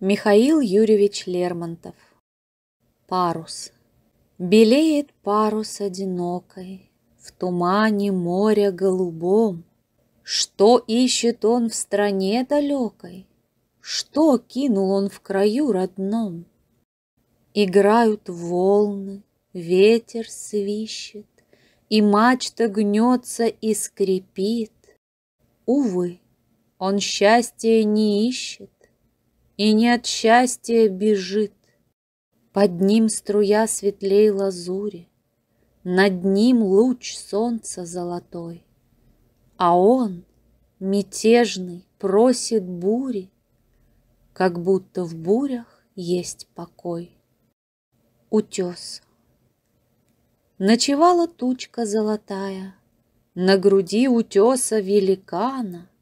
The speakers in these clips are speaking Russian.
Михаил Юрьевич Лермонтов. Парус. Белеет парус одинокой В тумане моря голубом. Что ищет он в стране далекой? Что кинул он в краю родном? Играют волны, ветер свищет, И мачта гнется и скрипит. Увы, он счастья не ищет, и не от счастья бежит. Под ним струя светлей лазури, над ним луч солнца золотой. А он, мятежный, просит бури, как будто в бурях есть покой. Утес. Ночевала тучка золотая, на груди утеса великана —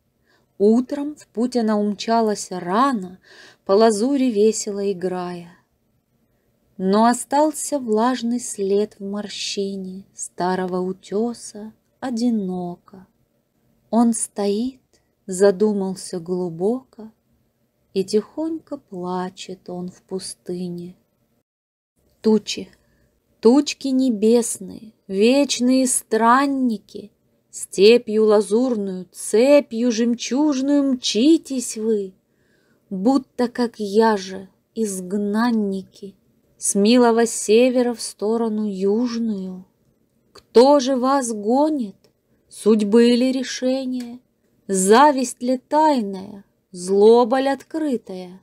Утром в путь она умчалась рано, По лазуре весело играя. Но остался влажный след в морщине Старого утеса одиноко. Он стоит, задумался глубоко, И тихонько плачет он в пустыне. Тучи, тучки небесные, вечные странники Степью лазурную, цепью жемчужную мчитесь вы, Будто, как я же, изгнанники, С милого севера в сторону южную. Кто же вас гонит? Судьбы или решение? Зависть ли тайная? Злоба ли открытая?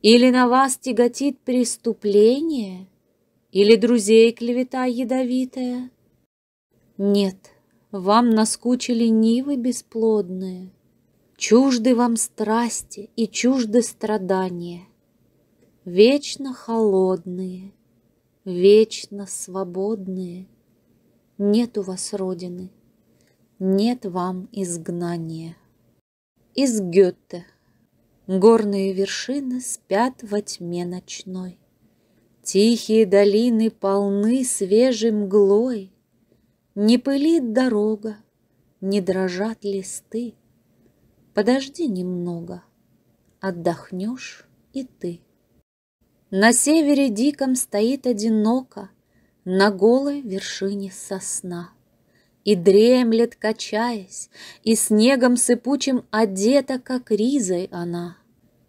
Или на вас тяготит преступление? Или друзей клевета ядовитая? Нет — вам наскучили нивы бесплодные, Чужды вам страсти и чужды страдания, Вечно холодные, вечно свободные. Нет у вас родины, нет вам изгнания. Из Гёте. Горные вершины спят во тьме ночной. Тихие долины полны свежим мглой. Не пылит дорога, не дрожат листы. Подожди немного, отдохнешь и ты. На севере диком стоит одиноко На голой вершине сосна. И дремлет, качаясь, И снегом сыпучим одета, Как ризой она.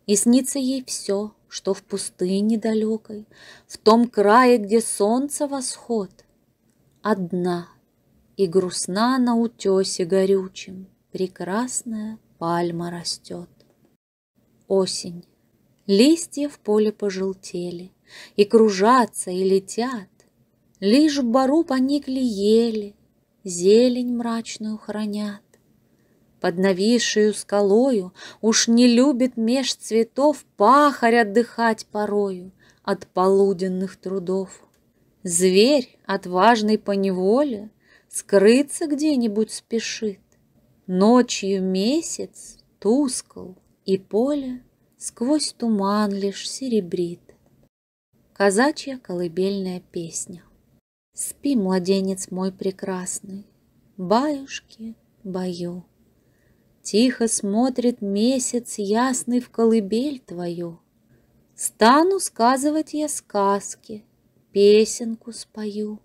И снится ей все, что в пустыне далекой, В том крае, где солнце восход, Одна — и грустна на утесе горючем Прекрасная пальма растет. Осень. Листья в поле пожелтели, И кружатся, и летят. Лишь в бару поникли ели, Зелень мрачную хранят. Под нависшую скалою Уж не любит меж цветов Пахарь отдыхать порою От полуденных трудов. Зверь, отважный по неволе, скрыться где-нибудь спешит. Ночью месяц тускл, и поле сквозь туман лишь серебрит. Казачья колыбельная песня. Спи, младенец мой прекрасный, баюшки, бою. Тихо смотрит месяц ясный в колыбель твою. Стану сказывать я сказки, песенку спою.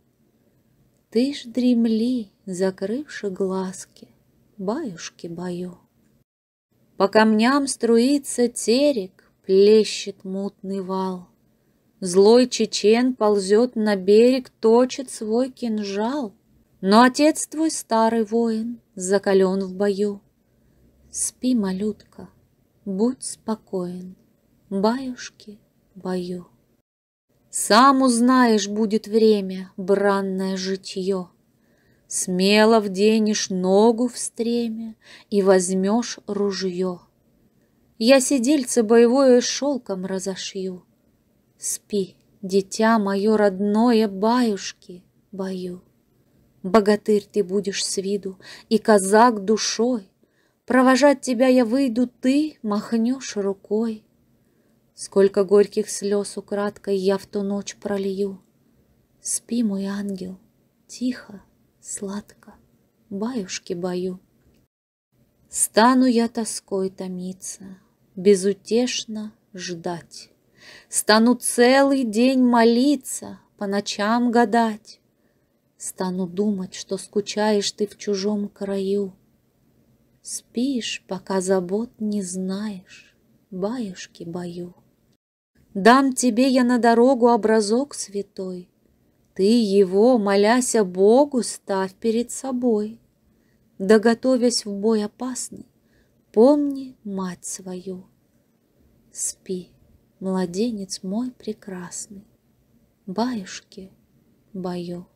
Ты ж дремли, закрывши глазки, баюшки бою. По камням струится терек, плещет мутный вал. Злой чечен ползет на берег, точит свой кинжал. Но отец твой старый воин, закален в бою. Спи, малютка, будь спокоен, баюшки, бою. Сам узнаешь, будет время, бранное житье. Смело вденешь ногу в стреме и возьмешь ружье. Я сидельце боевое шелком разошью. Спи, дитя мое родное, баюшки, бою. Богатырь ты будешь с виду и казак душой. Провожать тебя я выйду, ты махнешь рукой. Сколько горьких слез украдкой я в ту ночь пролью. Спи, мой ангел, тихо, сладко, баюшки бою. Стану я тоской томиться, безутешно ждать. Стану целый день молиться, по ночам гадать. Стану думать, что скучаешь ты в чужом краю. Спишь, пока забот не знаешь, баюшки бою. Дам тебе я на дорогу образок святой. Ты его, моляся Богу, ставь перед собой. доготовясь в бой опасный, помни мать свою. Спи, младенец мой прекрасный, баюшки, бою.